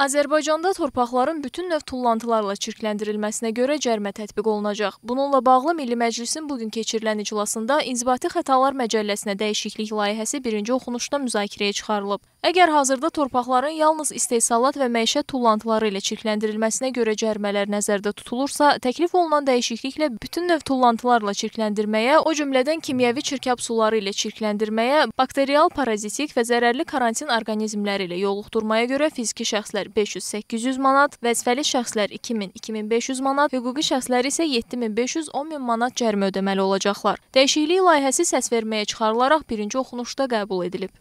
Azərbaycanda torpaqların bütün növ tullantılarla çirkləndirilməsinə görə cərimə tətbiq olunacaq. Bununla bağlı Milli Məclisin bugün keçirilən iclasında İnzibati Xətalar Məcəlləsinə dəyişiklik layihəsi birinci oxunuşda müzakirəyə çıxarılıb. Əgər hazırda torpaqların yalnız istehsalat və məişət tullantıları ilə çirkləndirilməsinə görə cərimələr nəzərdə tutulursa, təklif olunan dəyişikliklə bütün növ tullantılarla çirkləndirməyə, o cümlədən kimyəvi çirkab suları ilə çirkləndirməyə, bakterial, parazitik və zərərli karantin orqanizmləri ilə yoluxdurmaya görə fiziki şəxslər 500-800 manat, vəzifəli şəxslər 2000-2500 manat, hüquqi şəxslər isə 7500-10000 manat cərimə ödəməli olacaqlar. Dəyişiklik layihəsi səsverməyə çıxarılaraq birinci oxunuşda qəbul edilib.